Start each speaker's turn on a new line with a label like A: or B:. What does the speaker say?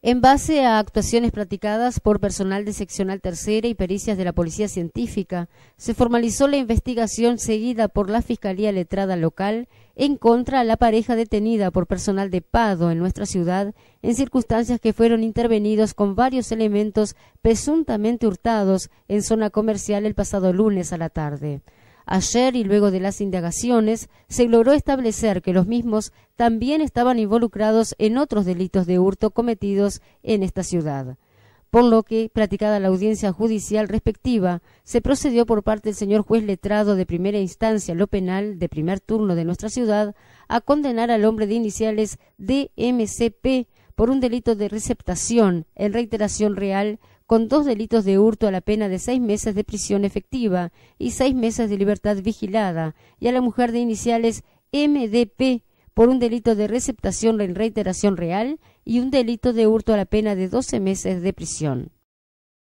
A: en base a actuaciones practicadas por personal de seccional tercera y pericias de la Policía Científica, se formalizó la investigación seguida por la Fiscalía Letrada Local en contra de la pareja detenida por personal de Pado en nuestra ciudad en circunstancias que fueron intervenidos con varios elementos presuntamente hurtados en zona comercial el pasado lunes a la tarde. Ayer y luego de las indagaciones se logró establecer que los mismos también estaban involucrados en otros delitos de hurto cometidos en esta ciudad. Por lo que, practicada la audiencia judicial respectiva, se procedió por parte del señor juez letrado de primera instancia lo penal de primer turno de nuestra ciudad a condenar al hombre de iniciales DMCP por un delito de receptación en reiteración real con dos delitos de hurto a la pena de seis meses de prisión efectiva y seis meses de libertad vigilada, y a la mujer de iniciales MDP por un delito de receptación en reiteración real y un delito de hurto a la pena de doce meses de prisión.